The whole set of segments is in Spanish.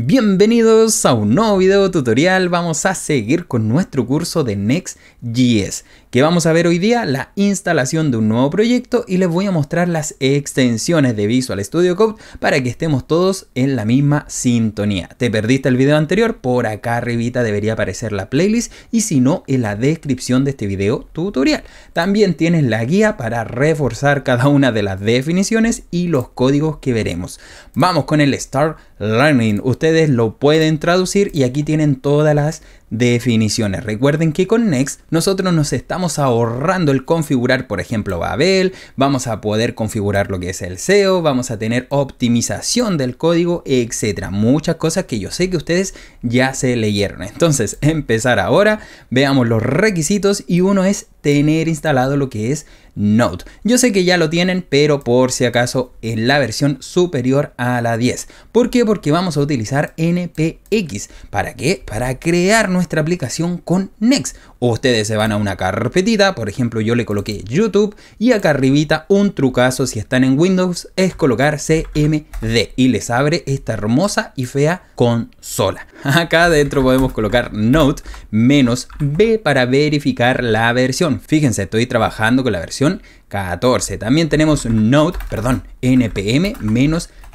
Bienvenidos a un nuevo video tutorial, vamos a seguir con nuestro curso de Next.js que vamos a ver hoy día la instalación de un nuevo proyecto y les voy a mostrar las extensiones de Visual Studio Code para que estemos todos en la misma sintonía. ¿Te perdiste el video anterior? Por acá arribita debería aparecer la playlist y si no en la descripción de este video tutorial. También tienes la guía para reforzar cada una de las definiciones y los códigos que veremos. Vamos con el Start Learning. Ustedes lo pueden traducir y aquí tienen todas las definiciones. Recuerden que con Next nosotros nos estamos ahorrando el configurar, por ejemplo, Babel, vamos a poder configurar lo que es el SEO, vamos a tener optimización del código, etcétera. Muchas cosas que yo sé que ustedes ya se leyeron. Entonces, empezar ahora, veamos los requisitos y uno es tener instalado lo que es Node. Yo sé que ya lo tienen, pero por si acaso es la versión superior a la 10. ¿Por qué? Porque vamos a utilizar NPX. ¿Para qué? Para crear nuestra aplicación con Next. Ustedes se van a una carpetita, por ejemplo yo le coloqué YouTube y acá arribita un trucazo si están en Windows es colocar CMD y les abre esta hermosa y fea consola. Acá adentro podemos colocar Node menos B para verificar la versión Fíjense, estoy trabajando con la versión 14. También tenemos Node, perdón, NPM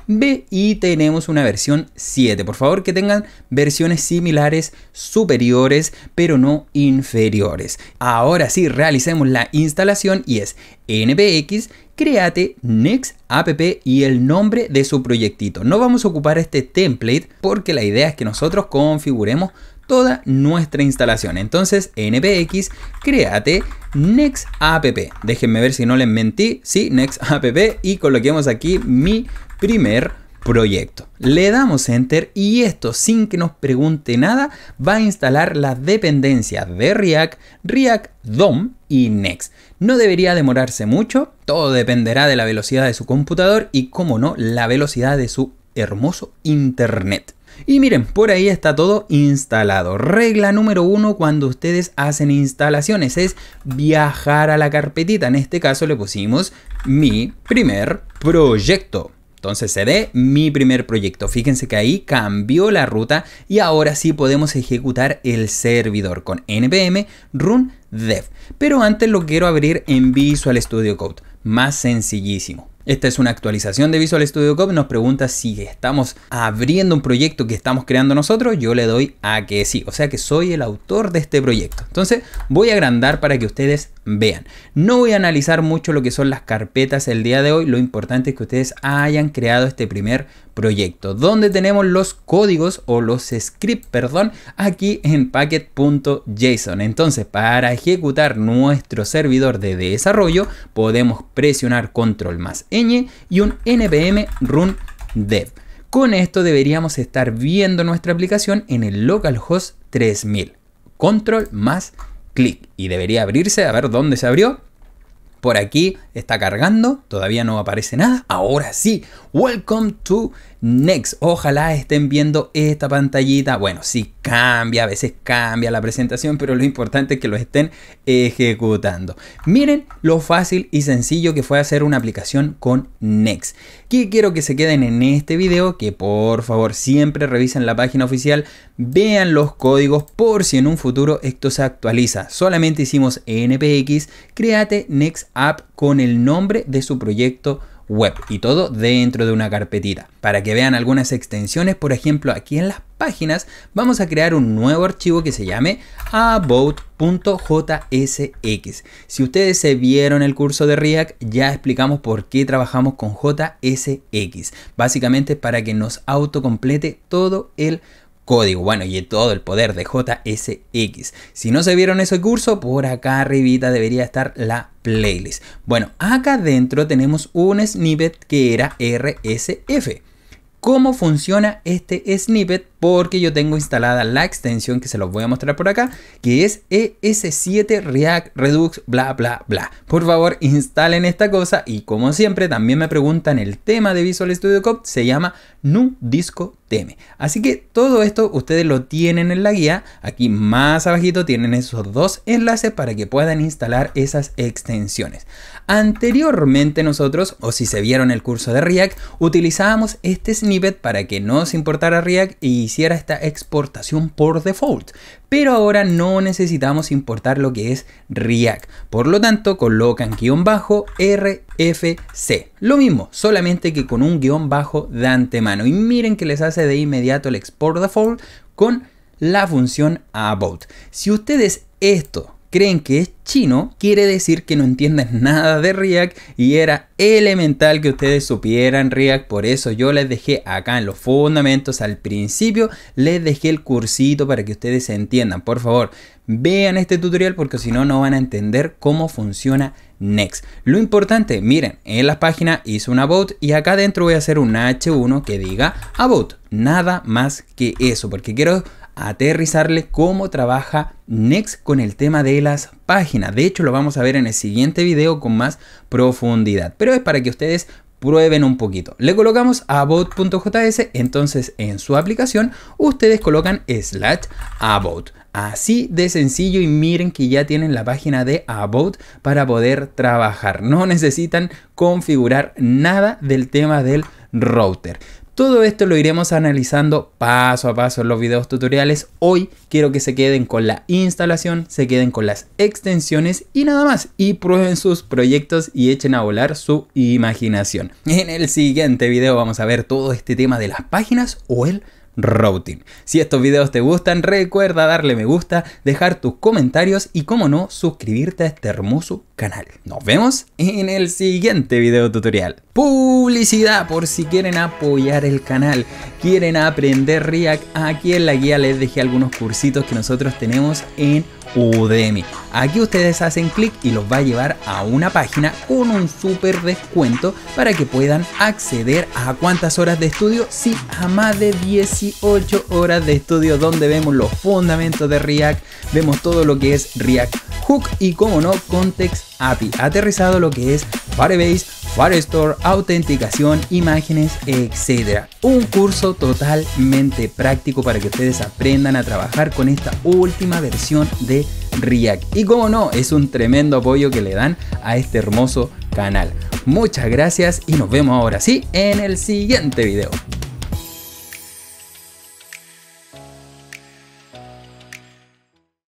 B y tenemos una versión 7. Por favor que tengan versiones similares, superiores, pero no inferiores. Ahora sí, realicemos la instalación y es npx create next app y el nombre de su proyectito. No vamos a ocupar este template porque la idea es que nosotros configuremos toda nuestra instalación. Entonces, npx, créate next app Déjenme ver si no les mentí. Sí, next-app y coloquemos aquí mi primer proyecto. Le damos enter y esto sin que nos pregunte nada va a instalar las dependencias de React, React DOM y Next. No debería demorarse mucho, todo dependerá de la velocidad de su computador y como no, la velocidad de su hermoso internet. Y miren, por ahí está todo instalado. Regla número uno cuando ustedes hacen instalaciones es viajar a la carpetita. En este caso le pusimos mi primer proyecto. Entonces se ve mi primer proyecto. Fíjense que ahí cambió la ruta y ahora sí podemos ejecutar el servidor con npm run dev. Pero antes lo quiero abrir en Visual Studio Code. Más sencillísimo. Esta es una actualización de Visual Studio Code. Nos pregunta si estamos abriendo un proyecto que estamos creando nosotros. Yo le doy a que sí. O sea que soy el autor de este proyecto. Entonces voy a agrandar para que ustedes vean. No voy a analizar mucho lo que son las carpetas el día de hoy. Lo importante es que ustedes hayan creado este primer proyecto proyecto, donde tenemos los códigos o los scripts, perdón, aquí en packet.json. Entonces, para ejecutar nuestro servidor de desarrollo, podemos presionar control más ñ y un npm run dev. Con esto deberíamos estar viendo nuestra aplicación en el localhost 3000. Control más clic y debería abrirse, a ver dónde se abrió, por aquí está cargando, todavía no aparece nada. Ahora sí, welcome to Next. Ojalá estén viendo esta pantallita. Bueno, sí cambia, a veces cambia la presentación, pero lo importante es que lo estén ejecutando. Miren lo fácil y sencillo que fue hacer una aplicación con Next. Que quiero que se queden en este video, que por favor siempre revisen la página oficial, vean los códigos por si en un futuro esto se actualiza. Solamente hicimos NPX, créate Next App con el nombre de su proyecto web y todo dentro de una carpetita. Para que vean algunas extensiones, por ejemplo, aquí en las páginas vamos a crear un nuevo archivo que se llame about.jsx. Si ustedes se vieron el curso de React, ya explicamos por qué trabajamos con JSX. Básicamente para que nos autocomplete todo el código, bueno, y todo el poder de JSX. Si no se vieron ese curso, por acá arribita debería estar la playlist. Bueno, acá dentro tenemos un snippet que era RSF. ¿Cómo funciona este snippet? porque yo tengo instalada la extensión que se los voy a mostrar por acá, que es ES7 React Redux bla bla bla. Por favor, instalen esta cosa y como siempre también me preguntan el tema de Visual Studio Code, se llama Nu Disco Así que todo esto ustedes lo tienen en la guía, aquí más abajito tienen esos dos enlaces para que puedan instalar esas extensiones. Anteriormente nosotros, o si se vieron el curso de React, utilizábamos este snippet para que no se importara React y hiciera esta exportación por default. Pero ahora no necesitamos importar lo que es React. Por lo tanto, colocan guión bajo RFC. Lo mismo, solamente que con un guión bajo de antemano. Y miren que les hace de inmediato el export default con la función about. Si ustedes esto creen que es chino, quiere decir que no entienden nada de React y era elemental que ustedes supieran React, por eso yo les dejé acá en los fundamentos al principio, les dejé el cursito para que ustedes se entiendan, por favor, vean este tutorial porque si no, no van a entender cómo funciona Next. Lo importante, miren, en la página hice un about y acá dentro voy a hacer un H1 que diga about. Nada más que eso, porque quiero aterrizarle cómo trabaja Next con el tema de las páginas. De hecho, lo vamos a ver en el siguiente video con más profundidad. Pero es para que ustedes prueben un poquito. Le colocamos about.js, entonces en su aplicación ustedes colocan slash about. Así de sencillo y miren que ya tienen la página de About para poder trabajar. No necesitan configurar nada del tema del router. Todo esto lo iremos analizando paso a paso en los videos tutoriales. Hoy quiero que se queden con la instalación, se queden con las extensiones y nada más. Y prueben sus proyectos y echen a volar su imaginación. En el siguiente video vamos a ver todo este tema de las páginas o el routing. Si estos videos te gustan, recuerda darle me gusta, dejar tus comentarios y, como no, suscribirte a este hermoso canal. Nos vemos en el siguiente video tutorial publicidad por si quieren apoyar el canal, quieren aprender React, aquí en la guía les dejé algunos cursitos que nosotros tenemos en Udemy. Aquí ustedes hacen clic y los va a llevar a una página con un súper descuento para que puedan acceder a cuántas horas de estudio, sí, a más de 18 horas de estudio donde vemos los fundamentos de React, vemos todo lo que es React Hook y como no, Context API, aterrizado lo que es Firebase, Store, autenticación, imágenes, etc. Un curso totalmente práctico para que ustedes aprendan a trabajar con esta última versión de React. Y como no, es un tremendo apoyo que le dan a este hermoso canal. Muchas gracias y nos vemos ahora sí en el siguiente video.